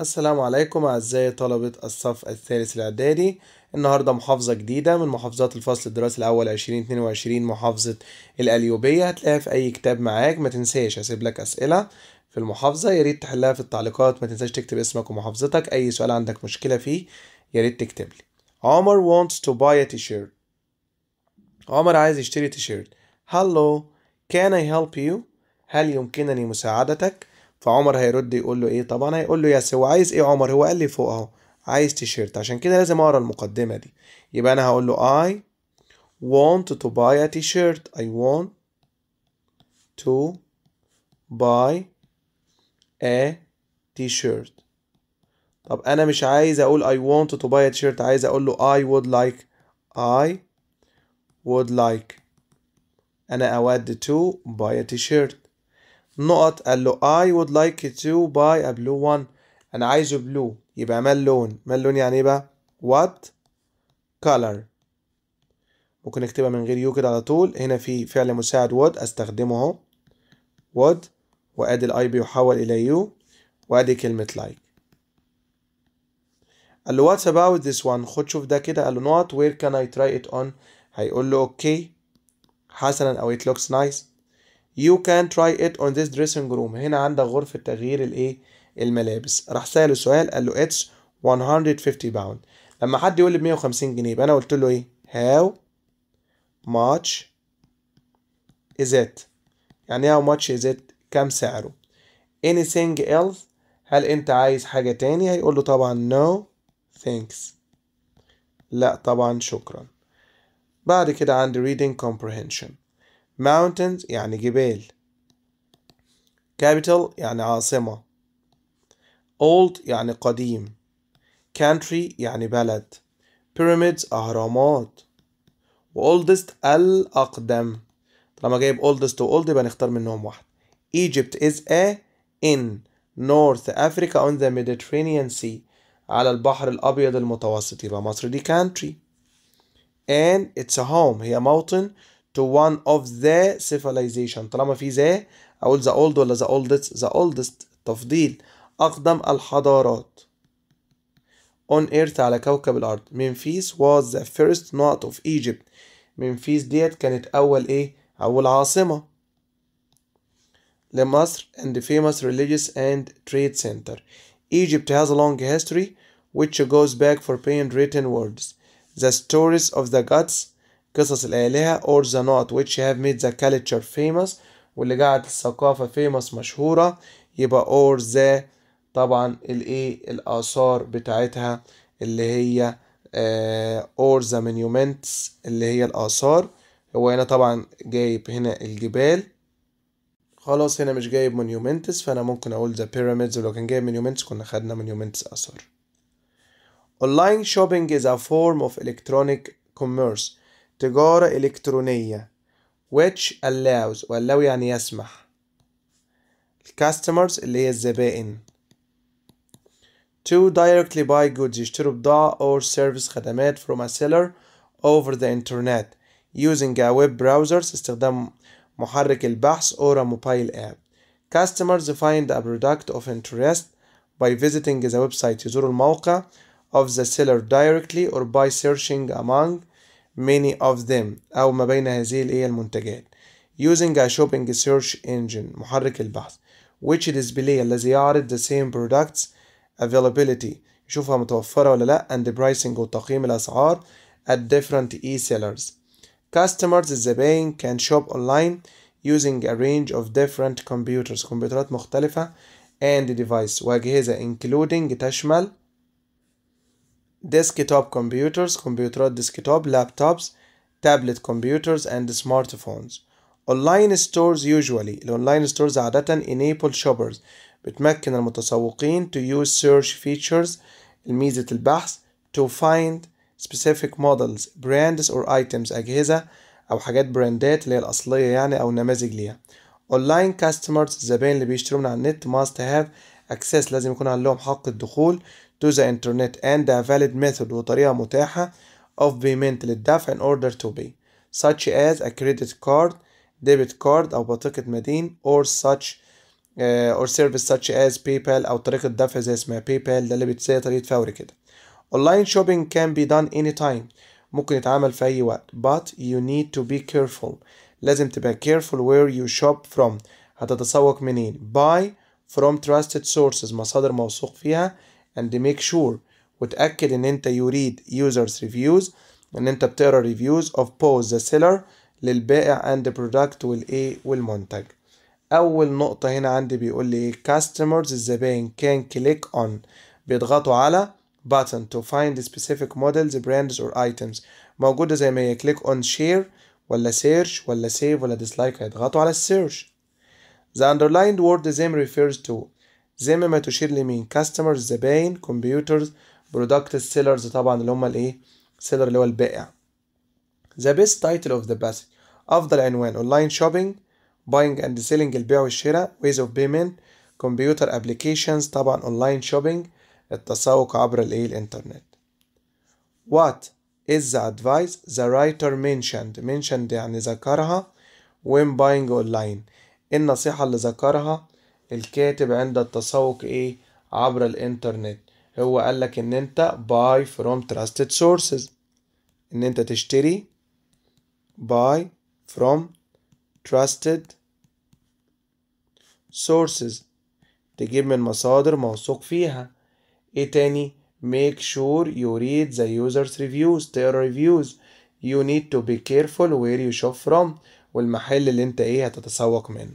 السلام عليكم أعزائي طلبة الصف الثالث الإعدادي النهاردة محافظة جديدة من محافظات الفصل الدراسي الأول 2022 محافظة الأليوبية هتلاقيها في أي كتاب معاك ما تنساش هسيب لك أسئلة في المحافظة يا ريت تحلها في التعليقات ما تنساش تكتب اسمك ومحافظتك أي سؤال عندك مشكلة فيه يا ريت تكتب لي عمر wants to buy a t-shirt عمر عايز يشتري تيشيرت hello can I help you هل يمكنني مساعدتك فعمر هيرد يقول له ايه طبعا هيقول له يس هو عايز ايه عمر هو قال لي فوق اهو عايز تيشيرت عشان كده لازم اقرا المقدمه دي يبقى انا هقول له I want to buy a t-shirt I want to buy a t-shirt طب انا مش عايز اقول I want to buy a t-shirt عايز اقول له I would like I would like انا اود to buy a t-shirt نقط قال له I would like to buy a blue one أنا عايزه blue يبقى ما اللون ما اللون يعني إيه بقى what color ممكن نكتبها من غير يو كده على طول هنا في فعل مساعد would استخدمه اهو would وادي الـ I بيحول الى يو وادي كلمة like قال له واتس about this وان خد شوف ده كده قال له not وير كان اي تراي ات اون هيقول له اوكي okay. حسنا او ات لوكس نايس يو كان تراي ات اون ذيس دريسنج روم هنا عندك غرفه تغيير الايه الملابس راح ساله سؤال قال له اتس 150 باوند لما حد يقول لي ب 150 جنيه يبقى انا قلت له ايه هاو ماتش از ات يعني هاو ماتش از ات كام سعره anything else هل انت عايز حاجه تاني هيقول له طبعا no thanks لا طبعا شكرا بعد كده عندي reading comprehension mountains يعني جبال capital يعني عاصمة old يعني قديم country يعني بلد pyramids أهرامات oldest الأقدم طالما جايب oldest و old يبقى نختار منهم واحد Egypt is a in North Africa on the Mediterranean Sea على البحر الأبيض المتوسط يبقى مصر دي country and it's a home هي موطن to one of the civilization طالما في the أقول the old ولا the oldest the oldest تفضيل أقدم الحضارات on earth على كوكب الأرض Memphis was the first knot of Egypt Memphis ديت كانت أول إيه أول عاصمة لمصر and the famous religious and trade center Egypt has a long history which goes back for paying written words the stories of the gods قصص الآلهة or the not which have made the culture famous واللي جعلت الثقافة famous مشهورة يبقى or the طبعا الايه الآثار بتاعتها اللي هي آه or the monuments اللي هي الآثار هو هنا طبعا جايب هنا الجبال خلاص هنا مش جايب مونيومنتس فانا ممكن اقول ذا بيراميدز ولو كان جايب مونيومنتس كنا خدنا مونيومنتس اثار Online shopping is a form of electronic commerce تجارة إلكترونية which allows واللو يعني يسمح customers اللي هي الزبائن to directly buy goods يشتروا بضاعة or service خدمات from a seller over the internet using a web browser استخدام محرك البحث or a mobile app customers find a product of interest by visiting the website يزوروا الموقع of the seller directly or by searching among many of them أو ما بين هذه الإيه المنتجات using a shopping search engine محرك البحث which display الذي يعرض the same products availability يشوفها متوفرة ولا لأ and the pricing وتقييم الأسعار at different e-sellers customers الزبائن can shop online using a range of different computers كمبيوترات مختلفة and device وأجهزة including تشمل desktop computers, computer desktop, laptops, tablet computers and smartphones. Online stores usually online stores عادة enable shoppers بتمكن المتسوقين to use search features ميزة البحث to find specific models brands or items أجهزة أو حاجات براندات اللي هي الأصلية يعني أو نماذج ليها. Online customers الزبائن اللي بيشتروا من على النت must have access لازم يكون عندهم حق الدخول to the internet and a valid method وطريقة متاحة of payment للدفع in order to pay such as a credit card debit card أو بطاقة مدين or such uh, or service such as PayPal أو طريقة دفع زي اسمها PayPal ده اللي بتساوي طريقة فوري كده online shopping can be done anytime ممكن يتعمل في أي وقت but you need to be careful لازم تبقى careful where you shop from هتتسوق منين buy from trusted sources مصادر موثوق فيها and make sure وتأكد إن أنت you read users reviews إن أنت بتقرا reviews of both the seller للبائع and the product والإيه والمنتج أول نقطة هنا عندي بيقول لي customers الزباين can click on بيضغطوا على button to find the specific models brands or items موجودة زي ما هي click on share ولا search ولا save ولا dislike هيضغطوا على search The underlined word them refers to them ما تشير لمين customers زباين computers products sellers طبعا اللي هم الايه seller اللي هو البائع the best title of the passage أفضل عنوان online shopping buying and selling البيع والشراء ways of payment computer applications طبعا online shopping التسوق عبر الايه الانترنت what is the advice the writer mentioned mentioned يعني ذكرها when buying online النصيحة اللي ذكرها الكاتب عند التسوق ايه عبر الانترنت هو قالك ان انت buy from trusted sources ان انت تشتري buy from trusted sources تجيب من مصادر موثوق فيها ايه تاني make sure you read the users reviews their reviews you need to be careful where you shop from والمحل اللي انت ايه هتتسوق منه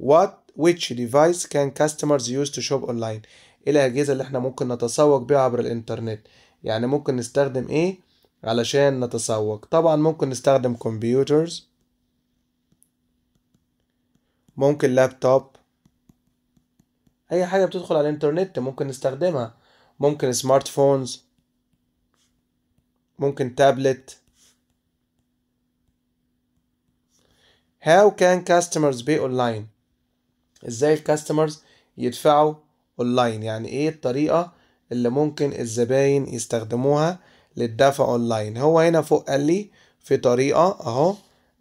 what which device can customers use to shop online ايه الاجهزه اللي احنا ممكن نتسوق بيها عبر الانترنت يعني ممكن نستخدم ايه علشان نتسوق طبعا ممكن نستخدم كمبيوترز ممكن لابتوب اي حاجه بتدخل على الانترنت ممكن نستخدمها ممكن سمارت فونز ممكن تابلت How can customers pay online ازاي الكاستمرز يدفعوا اونلاين يعني ايه الطريقة اللي ممكن الزباين يستخدموها للدفع اونلاين هو هنا فوق قال لي في طريقة اهو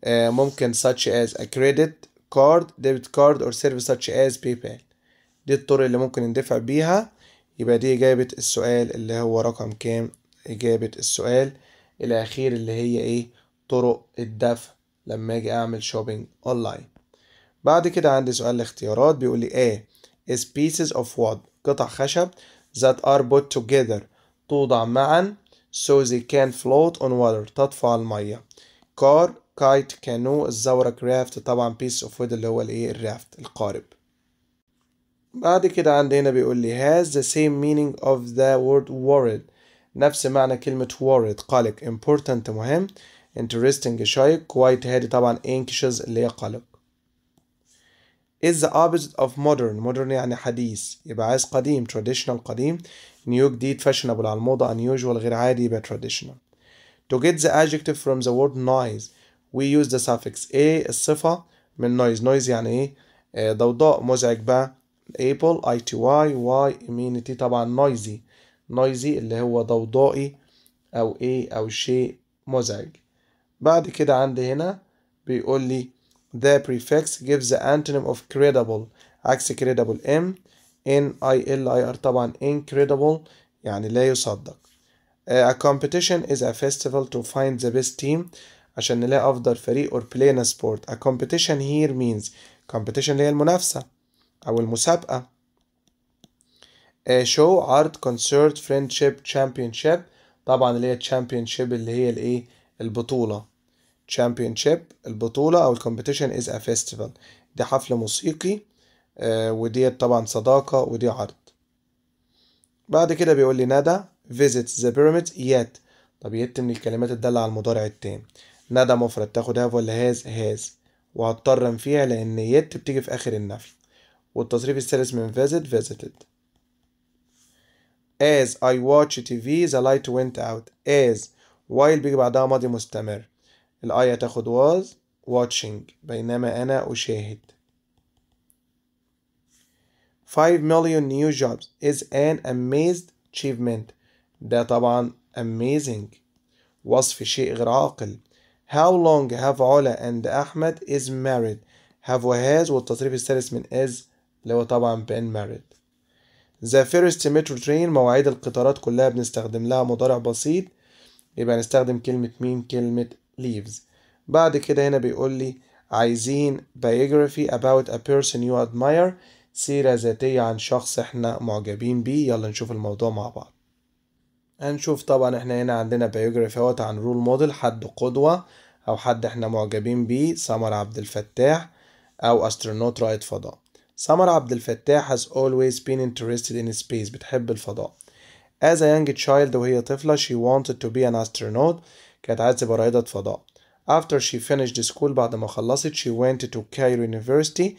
آه، ممكن such as a credit card debit card or service such as PayPal دي الطرق اللي ممكن ندفع بيها يبقى دي إجابة السؤال اللي هو رقم كام إجابة السؤال الأخير اللي هي إيه طرق الدفع لما اجي اعمل شوبينج اونلاين بعد كده عندي سؤال الاختيارات بيقول لي ايه is pieces of wood قطع خشب that are put together توضع معا so they can float on water تطفو على المية car kite canoe الزورق raft طبعا piece of wood اللي هو الايه الرافت القارب بعد كده عندي هنا بيقول لي has the same meaning of the word worried نفس معنى كلمة worried قلق important مهم interesting شيق quite هادي طبعا anxious اللي هي قلق is the opposite of modern modern يعني حديث يبقى عايز قديم traditional قديم new جديد fashionable على الموضة unusual غير عادي يبقى traditional to get the adjective from the word noise we use the suffix a الصفة من noise noise يعني ايه ضوضاء مزعج بقى able i t y y immunity طبعا noisy noisy اللي هو ضوضائي او ايه او شيء مزعج بعد كده عندي هنا بيقول لي the prefix gives the antonym of credible عكس credible m n i l i r طبعا incredible يعني لا يصدق uh, a competition is a festival to find the best team عشان نلاقي أفضل فريق or play in a sport a competition here means competition اللي هي المنافسة أو المسابقة a show art concert friendship championship طبعا اللي هي championship اللي هي الإيه البطولة championship البطولة أو competition is a festival دي حفل موسيقي آه، ودي طبعا صداقة ودي عرض بعد كده بيقول لي ندى visit the pyramids yet طب يت من الكلمات الدالة على المضارع التام ندى مفرد تاخد هاف ولا هاز هاز وهضطر انفيها لأن يت بتيجي في آخر النفي والتصريف الثالث من visit visited as I watch TV the light went out as while بيجي بعدها ماضي مستمر الآية تاخد was watching بينما أنا أشاهد 5 million new jobs is an amazed achievement ده طبعا amazing وصف شيء غير عاقل How long have علا and أحمد is married have وهاز والتصريف الثالث من is اللي هو طبعا been married The first metro train مواعيد القطارات كلها بنستخدم لها مضارع بسيط يبقى نستخدم كلمة مين كلمة leaves بعد كده هنا بيقول لي عايزين biography about a person you admire سيرة ذاتية عن شخص احنا معجبين بيه يلا نشوف الموضوع مع بعض هنشوف طبعا احنا هنا عندنا biography اهوت عن رول موديل حد قدوة او حد احنا معجبين بيه سمر عبد الفتاح او استرونوت رائد فضاء سمر عبد الفتاح has always been interested in space بتحب الفضاء As a young child وهي طفلة she wanted to be an astronaut كانت عايزة تبقى رائدة فضاء after she finished school بعد ما خلصت she went to Cairo University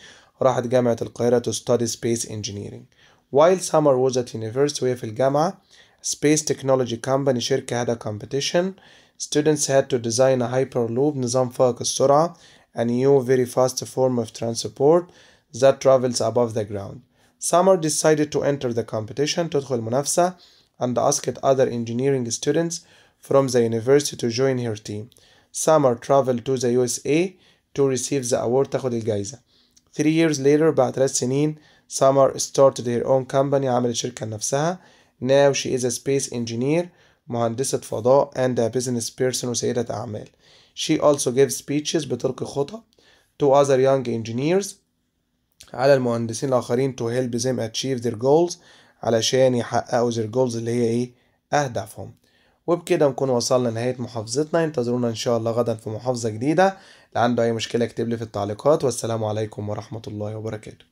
راحت جامعة القاهرة to study space engineering while Summer was at university وهي في الجامعة Space Technology Company شركة had a competition students had to design a hyperloop نظام فائق السرعة a new very fast form of transport that travels above the ground Summer decided to enter the competition تدخل المنافسة and asked other engineering students from the university to join her team. Summer traveled to the USA to receive the award تاخد الجايزة. Three years later بعد ثلاث سنين Summer started her own company عملت شركة لنفسها. Now she is a space engineer مهندسة فضاء and a business person وسيدة أعمال. She also gives speeches بتلقي to other young engineers على المهندسين الآخرين to help them achieve their goals علشان يحققوا their goals اللي هي إيه أهدافهم. وبكده نكون وصلنا لنهاية محافظتنا انتظرونا إن شاء الله غدا في محافظة جديدة لعنده عنده أي مشكلة اكتبلي في التعليقات والسلام عليكم ورحمة الله وبركاته